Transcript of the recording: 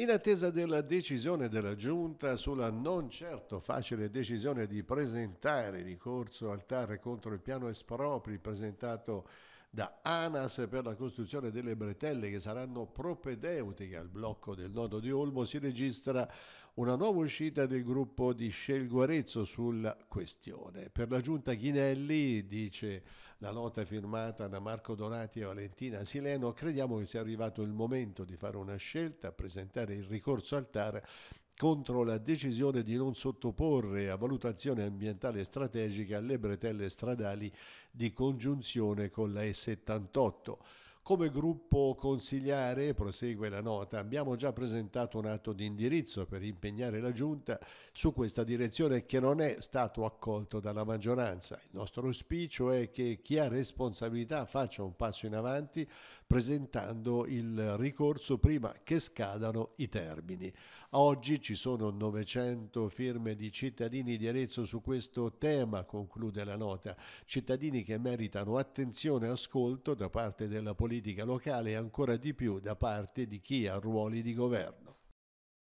In attesa della decisione della Giunta sulla non certo facile decisione di presentare ricorso al TAR contro il piano espropri presentato da ANAS per la costruzione delle bretelle che saranno propedeutiche al blocco del nodo di Olmo, si registra una nuova uscita del gruppo di Scelguarezzo sulla questione. Per la giunta Ghinelli, dice la nota firmata da Marco Donati e Valentina Sileno, crediamo che sia arrivato il momento di fare una scelta, presentare il ricorso al TAR contro la decisione di non sottoporre a valutazione ambientale strategica le bretelle stradali di congiunzione con la E78. Come gruppo consigliare, prosegue la nota, abbiamo già presentato un atto di indirizzo per impegnare la Giunta su questa direzione che non è stato accolto dalla maggioranza. Il nostro auspicio è che chi ha responsabilità faccia un passo in avanti presentando il ricorso prima che scadano i termini. Oggi ci sono 900 firme di cittadini di Arezzo su questo tema, conclude la nota, cittadini che meritano attenzione e ascolto da parte della politica politica locale e ancora di più da parte di chi ha ruoli di governo.